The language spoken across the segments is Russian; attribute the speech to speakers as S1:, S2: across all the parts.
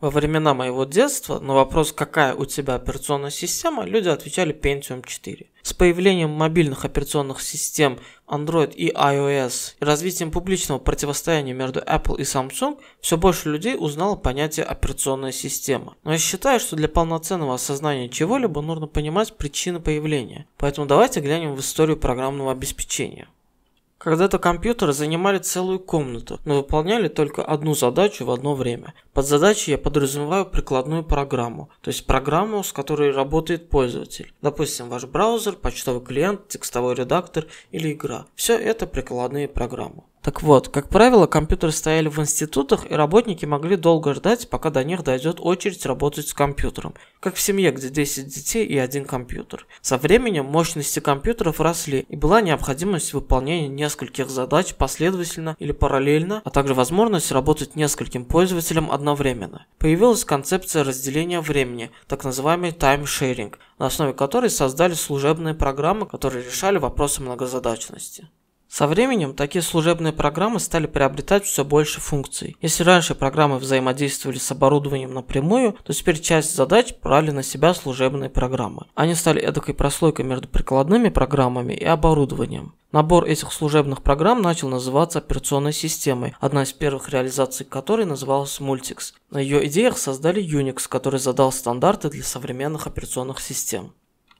S1: Во времена моего детства на вопрос, какая у тебя операционная система, люди отвечали Pentium 4. С появлением мобильных операционных систем Android и iOS и развитием публичного противостояния между Apple и Samsung, все больше людей узнало понятие операционная система. Но я считаю, что для полноценного осознания чего-либо нужно понимать причины появления. Поэтому давайте глянем в историю программного обеспечения. Когда-то компьютеры занимали целую комнату, но выполняли только одну задачу в одно время. Под задачей я подразумеваю прикладную программу, то есть программу, с которой работает пользователь. Допустим, ваш браузер, почтовый клиент, текстовой редактор или игра. Все это прикладные программы. Так вот, как правило, компьютеры стояли в институтах, и работники могли долго ждать, пока до них дойдет очередь работать с компьютером. Как в семье, где 10 детей и один компьютер. Со временем мощности компьютеров росли, и была необходимость выполнения нескольких задач последовательно или параллельно, а также возможность работать нескольким пользователям одновременно. Появилась концепция разделения времени, так называемый таймшеринг, на основе которой создали служебные программы, которые решали вопросы многозадачности. Со временем такие служебные программы стали приобретать все больше функций. Если раньше программы взаимодействовали с оборудованием напрямую, то теперь часть задач брали на себя служебные программы. Они стали эдакой прослойкой между прикладными программами и оборудованием. Набор этих служебных программ начал называться операционной системой, одна из первых реализаций которой называлась Multics. На ее идеях создали Unix, который задал стандарты для современных операционных систем.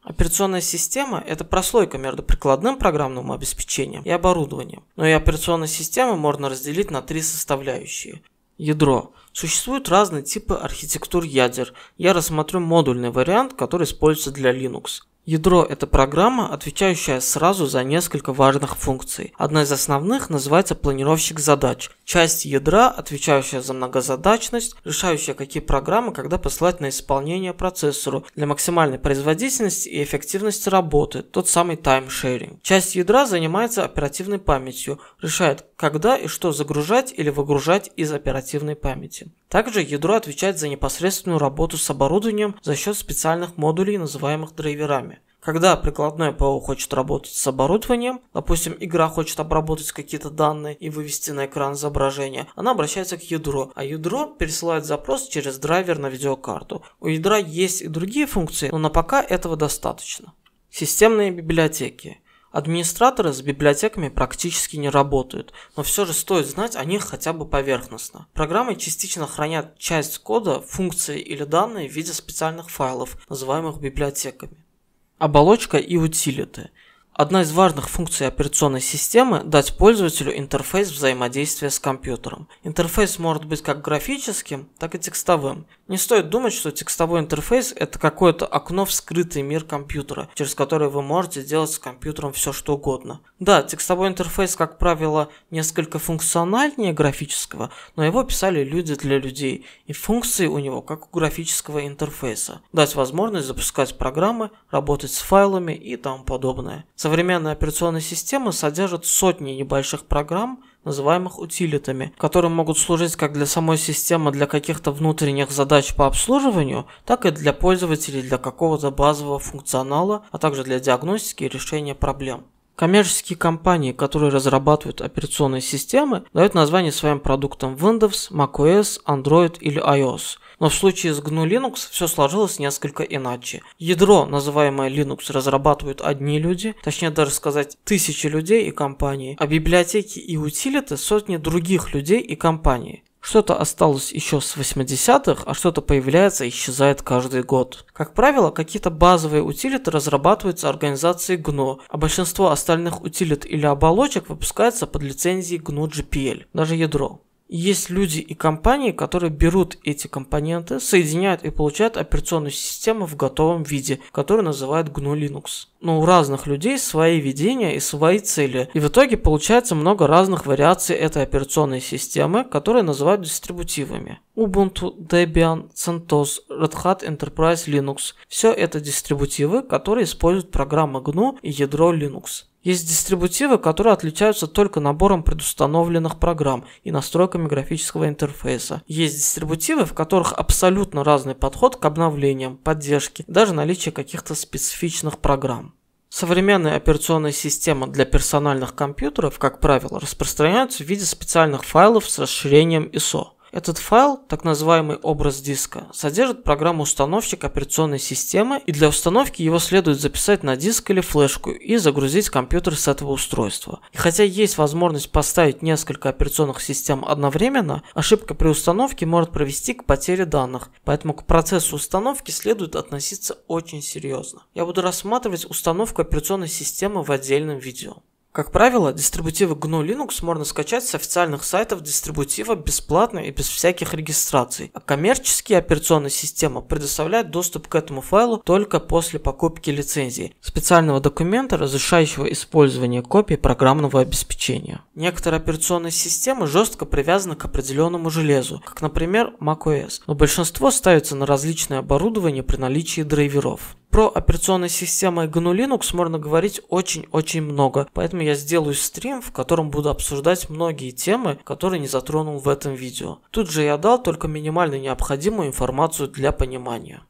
S1: Операционная система – это прослойка между прикладным программным обеспечением и оборудованием. Но и операционные системы можно разделить на три составляющие. Ядро. Существуют разные типы архитектур ядер. Я рассмотрю модульный вариант, который используется для Linux. Ядро – это программа, отвечающая сразу за несколько важных функций. Одна из основных называется планировщик задач часть ядра, отвечающая за многозадачность, решающая, какие программы когда посылать на исполнение процессору для максимальной производительности и эффективности работы, тот самый таймшеринг. Часть ядра занимается оперативной памятью, решает, когда и что загружать или выгружать из оперативной памяти. Также ядро отвечает за непосредственную работу с оборудованием за счет специальных модулей, называемых драйверами. Когда прикладное ПО хочет работать с оборудованием, допустим, игра хочет обработать какие-то данные и вывести на экран изображение, она обращается к ядру, а ядро пересылает запрос через драйвер на видеокарту. У ядра есть и другие функции, но на пока этого достаточно. Системные библиотеки. Администраторы с библиотеками практически не работают, но все же стоит знать о них хотя бы поверхностно. Программы частично хранят часть кода, функции или данные в виде специальных файлов, называемых библиотеками оболочка и утилиты. Одна из важных функций операционной системы – дать пользователю интерфейс взаимодействия с компьютером. Интерфейс может быть как графическим, так и текстовым. Не стоит думать, что текстовой интерфейс – это какое-то окно в скрытый мир компьютера, через которое вы можете делать с компьютером все что угодно. Да, текстовой интерфейс, как правило, несколько функциональнее графического, но его писали люди для людей, и функции у него как у графического интерфейса. Дать возможность запускать программы, работать с файлами и тому подобное. Со Современные операционные системы содержат сотни небольших программ, называемых утилитами, которые могут служить как для самой системы для каких-то внутренних задач по обслуживанию, так и для пользователей для какого-то базового функционала, а также для диагностики и решения проблем. Коммерческие компании, которые разрабатывают операционные системы, дают название своим продуктам Windows, macOS, Android или iOS. Но в случае с GNU Linux все сложилось несколько иначе. Ядро, называемое Linux, разрабатывают одни люди, точнее даже сказать тысячи людей и компаний, а библиотеки и утилиты сотни других людей и компаний. Что-то осталось еще с 80-х, а что-то появляется и исчезает каждый год. Как правило, какие-то базовые утилиты разрабатываются организацией GNU, а большинство остальных утилит или оболочек выпускается под лицензией GNU GPL, даже ядро есть люди и компании, которые берут эти компоненты, соединяют и получают операционную систему в готовом виде, которую называют GNU Linux. Но ну, у разных людей свои видения и свои цели. И в итоге получается много разных вариаций этой операционной системы, которые называют дистрибутивами. Ubuntu, Debian, CentOS, Red Hat Enterprise Linux. Все это дистрибутивы, которые используют программы GNU и ядро Linux. Есть дистрибутивы, которые отличаются только набором предустановленных программ и настройками графического интерфейса. Есть дистрибутивы, в которых абсолютно разный подход к обновлениям, поддержке, даже наличие каких-то специфичных программ. Современные операционные системы для персональных компьютеров, как правило, распространяются в виде специальных файлов с расширением ISO. Этот файл, так называемый образ диска, содержит программу-установщик операционной системы и для установки его следует записать на диск или флешку и загрузить компьютер с этого устройства. И хотя есть возможность поставить несколько операционных систем одновременно, ошибка при установке может привести к потере данных, поэтому к процессу установки следует относиться очень серьезно. Я буду рассматривать установку операционной системы в отдельном видео. Как правило, дистрибутивы GNU Linux можно скачать с официальных сайтов дистрибутива бесплатно и без всяких регистраций, а коммерческие операционные системы предоставляют доступ к этому файлу только после покупки лицензии, специального документа, разрешающего использование копий программного обеспечения. Некоторые операционные системы жестко привязаны к определенному железу, как, например, macOS, но большинство ставится на различные оборудования при наличии драйверов. Про операционные системы GNU Linux можно говорить очень-очень много, поэтому я сделаю стрим, в котором буду обсуждать многие темы, которые не затронул в этом видео. Тут же я дал только минимально необходимую информацию для понимания.